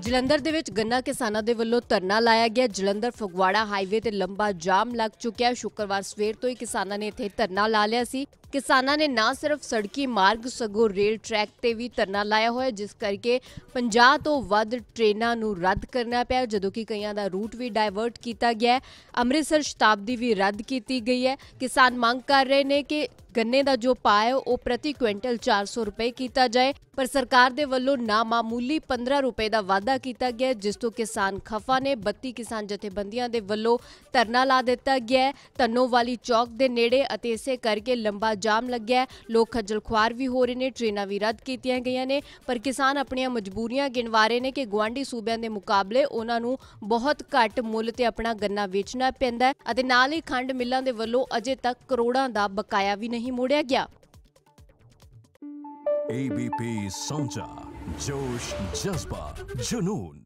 ਜਲੰਧਰ ਦੇ ਵਿੱਚ ਗੰਨਾ ਕਿਸਾਨਾਂ ਦੇ ਵੱਲੋਂ ਧਰਨਾ ਲਾਇਆ ਗਿਆ ਜਲੰਧਰ ਫਗਵਾੜਾ ਹਾਈਵੇ ਤੇ ਲੰਬਾ ਜਾਮ ਲੱਗ ਚੁੱਕਿਆ ਸ਼ੁੱਕਰਵਾਰ ਸਵੇਰ ਤੋਂ ਹੀ ਕਿਸਾਨਾਂ ਨੇ ਇੱਥੇ ਧਰਨਾ ਲਾ ਲਿਆ ਸੀ ਕਿਸਾਨਾਂ ਨੇ ਨਾ ਸਿਰਫ ਸੜਕੀ ਮਾਰਗ ਸਗੋਂ ਰੇਲ ਟਰੈਕ ਤੇ ਵੀ ਧਰਨਾ ਲਾਇਆ ਹੋਇਆ ਜਿਸ ਕਰਕੇ 50 ਤੋਂ ਵੱਧ ਟ੍ਰੇਨਾਂ ਨੂੰ ਰੱਦ ਕਰਨਾ ਪਿਆ ਜਦੋਂ ਕਿ ਕਈਆਂ ਦਾ ਰੂਟ ਵੀ ਡਾਇਵਰਟ ਕੀਤਾ ਗਿਆ ਅੰਮ੍ਰਿਤਸਰ ਸ਼ਤਾਬਦੀ ਵੀ ਰੱਦ ਕੀਤੀ ਗਈ ਹੈ ਕਿਸਾਨ ਮੰਗ ਕਰ ਰਹੇ ਨੇ ਕਿ ਗੰਨੇ ਦਾ ਜੋ ਪਾਇ ਉਹ ਪ੍ਰਤੀ ਕੁਇੰਟਲ 400 ਰੁਪਏ ਕੀਤਾ ਜਾਏ ਪਰ ਸਰਕਾਰ ਦੇ ਵੱਲੋਂ ਨਾ ਮਾਮੂਲੀ 15 ਰੁਪਏ ਦਾ ਵਾਅਦਾ ਕੀਤਾ ਗਿਆ ਜਿਸ ਤੋਂ ਕਿਸਾਨ ਖਫਾ ਨੇ 32 ਕਿਸਾਨ ਜਥੇਬੰਦੀਆਂ ਦੇ ਵੱਲੋਂ ਧਰਨਾ ਲਾ ਦਿੱਤਾ ਗਿਆ ਤੰਨੋ ਵਾਲੀ ਚੌਕ ਦੇ ਨੇੜੇ ਅਤੇ ਇਸੇ ਕਰਕੇ ਲੰਬਾ ਜਾਮ ਲੱਗਿਆ ਲੋਕ ਖੱਜਲ ਖੁਆਰ ਵੀ ਹੋ ਰਹੇ ਨੇ ਟ੍ਰੇਨਾਂ ਵੀ ਰੱਦ ਕੀਤੀਆਂ ਗਈਆਂ ਨੇ ਪਰ ਕਿਸਾਨ ਆਪਣੀਆਂ ਮਜਬੂਰੀਆਂ ਗਿਣਵਾ ਰਹੇ ਨੇ ਕਿ ਗਵਾਂਡੀ ਸੂਬਿਆਂ ਦੇ ਮੁਕਾਬਲੇ ਉਹਨਾਂ ਨੂੰ ਬਹੁਤ ਘੱਟ ਮੁੱਲ ਤੇ ਆਪਣਾ ਗੰਨਾ ਵੇਚਣਾ ਪੈਂਦਾ ਅਤੇ ਨਾਲ ਹੀ ਖੰਡ ਮਿੱਲਾਂ ਦੇ ਵੱਲੋਂ ਅਜੇ ਤੱਕ ਕਰੋੜਾਂ ਦਾ ਬਕਾਇਆ ਵੀ ਨਹੀਂ ਨਹੀਂ ਮੋੜਿਆ ਗਿਆ ABP ਸਾਂਝਾ ਜੋਸ਼ ਜਜ਼ਬਾ ਜਨੂਨ